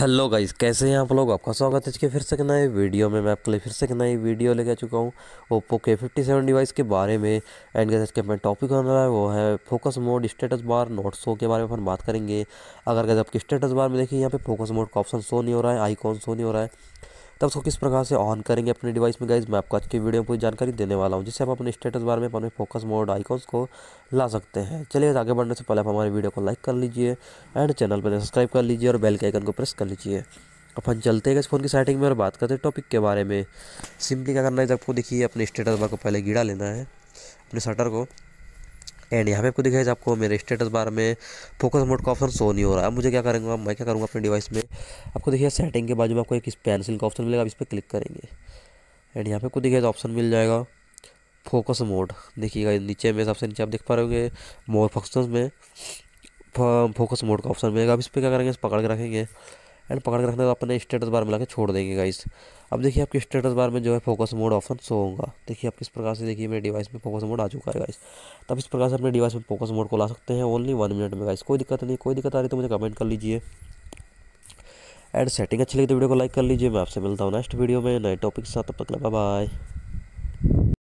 hello guys कैसे हैं आप लोग आपका स्वागत है इसके फिर से नए वीडियो में मैं आपके लिए फिर से नई वीडियो लेके आ चुका हूँ ओप्पो के फिफ्टी सेवन डिवाइस के बारे में एंड गैस के अपना टॉपिक होने रहा है वो है focus mode status bar not show के बारे में अपन बात करेंगे अगर गैस आपकी स्टेटस बार में देखिए यहाँ पे फोकस मोड का ऑप्शन शो नहीं हो रहा है आईकॉन शो नहीं हो रहा है तब उसको किस प्रकार से ऑन करेंगे अपने डिवाइस में गाइज मैं आपको आज की वीडियो में पूरी जानकारी देने वाला हूँ जिससे आप अपने स्टेटस बार में अपने फोकस मोड आइकॉन्स को ला सकते हैं चलिए आगे बढ़ने से पहले आप हमारे वीडियो को लाइक कर लीजिए एंड चैनल पर सब्सक्राइब कर लीजिए और बेल के आइकन को प्रेस कर लीजिए अपन चलते हैं इस फ़ोन की सेटिंग में और बात करते हैं टॉपिक के बारे में सिंपली क्या करना है आपको देखिए अपने स्टेटस बार को पहले गिरा लेना है अपने शटर को एंड यहाँ पे आपको दिखाई आपको मेरे स्टेटस बार में फोकस मोड का ऑप्शन शो नहीं हो रहा है मुझे क्या करेंगे मैं क्या करूँगा अपने डिवाइस में आपको देखिए सेटिंग के बाजू में आपको एक इस पेंसिल का ऑप्शन मिलेगा आप इस पर क्लिक करेंगे एंड यहाँ पे आपको जाए ऑप्शन तो मिल जाएगा फोकस मोड देखिएगा नीचे में सबसे नीचे आप देख पा रहे होंगे मोर फंक्शन में फोकस मोड का ऑप्शन मिलेगा आप इस पर क्या करेंगे पकड़ के रखेंगे एंड पकड़ के रखने का तो अपने स्टेटस बार में ला छोड़ देंगे गाइस अब देखिए आपके स्टेटस बार में जो है फोकस मोड ऑप्शन शो होगा देखिए आप किस प्रकार से देखिए मेरे डिवाइस में फोकस मोड आ चुका है गाइस तब इस प्रकार से अपने डिवाइस में फोकस मोड को ला सकते हैं ओनली वन मिनट में गाइस कोई दिक्कत नहीं कोई दिक्कत आ रही तो मुझे कमेंट कर लीजिए एंड सेटिंग अच्छी लगी तो वीडियो को लाइक कर लीजिए मैं आपसे मिलता हूँ नेक्स्ट वीडियो में नए टॉपिक के साथ तब तक बाय